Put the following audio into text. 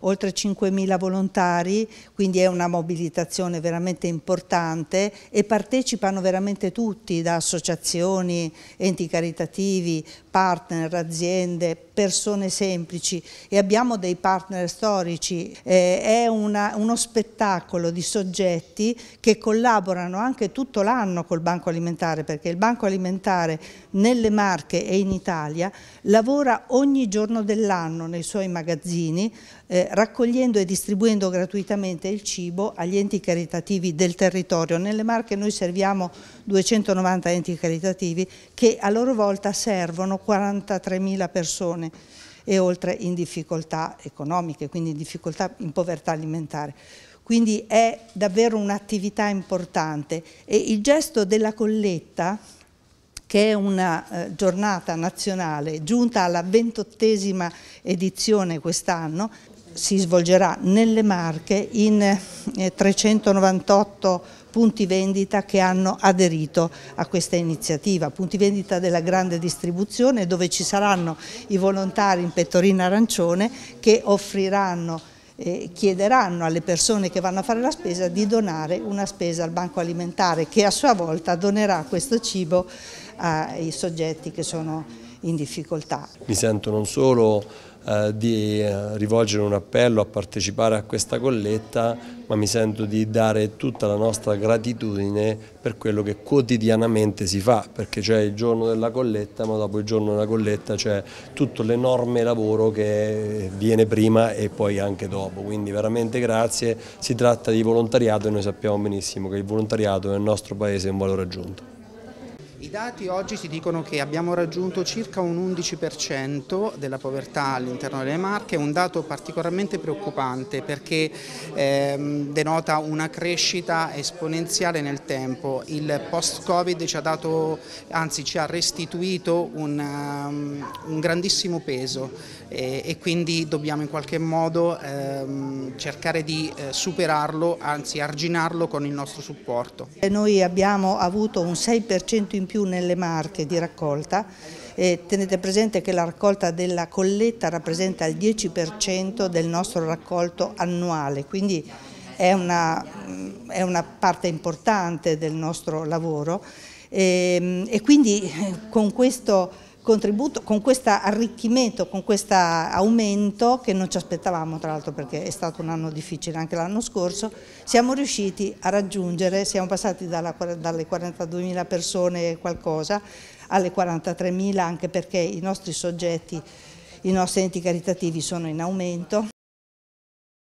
oltre 5.000 volontari, quindi è una mobilitazione veramente importante e partecipano veramente tutti, da associazioni, enti caritativi, partner, aziende, persone semplici e abbiamo dei partner storici. Eh, è una, uno spettacolo di soggetti che collaborano anche tutto l'anno col Banco Alimentare perché il Banco Alimentare nelle Marche e in Italia lavora ogni giorno dell'anno nei suoi magazzini eh, raccogliendo e distribuendo gratuitamente il cibo agli enti caritativi del territorio. Nelle Marche noi serviamo 290 enti caritativi che a loro volta servono 43.000 persone e oltre in difficoltà economiche, quindi in difficoltà in povertà alimentare. Quindi è davvero un'attività importante e il gesto della colletta che è una eh, giornata nazionale giunta alla ventottesima edizione quest'anno, si svolgerà nelle Marche in 398 eh, punti vendita che hanno aderito a questa iniziativa, punti vendita della grande distribuzione dove ci saranno i volontari in pettorina arancione che offriranno eh, chiederanno alle persone che vanno a fare la spesa di donare una spesa al banco alimentare che a sua volta donerà questo cibo ai soggetti che sono in difficoltà. Mi sento non solo eh, di eh, rivolgere un appello a partecipare a questa colletta, ma mi sento di dare tutta la nostra gratitudine per quello che quotidianamente si fa, perché c'è il giorno della colletta, ma dopo il giorno della colletta c'è tutto l'enorme lavoro che viene prima e poi anche dopo, quindi veramente grazie, si tratta di volontariato e noi sappiamo benissimo che il volontariato nel nostro paese è un valore aggiunto. I dati oggi ci dicono che abbiamo raggiunto circa un 11% della povertà all'interno delle Marche, un dato particolarmente preoccupante perché ehm, denota una crescita esponenziale nel tempo. Il post-Covid ci ha dato, anzi ci ha restituito un, um, un grandissimo peso e, e, quindi dobbiamo in qualche modo ehm, cercare di eh, superarlo, anzi arginarlo con il nostro supporto. Noi abbiamo avuto un 6% in più nelle marche di raccolta. E tenete presente che la raccolta della colletta rappresenta il 10% del nostro raccolto annuale, quindi è una, è una parte importante del nostro lavoro e, ehm, e quindi eh, con questo contributo, con questo arricchimento, con questo aumento che non ci aspettavamo tra l'altro perché è stato un anno difficile anche l'anno scorso, siamo riusciti a raggiungere, siamo passati dalla, dalle 42.000 persone qualcosa alle 43.000 anche perché i nostri soggetti, i nostri enti caritativi sono in aumento.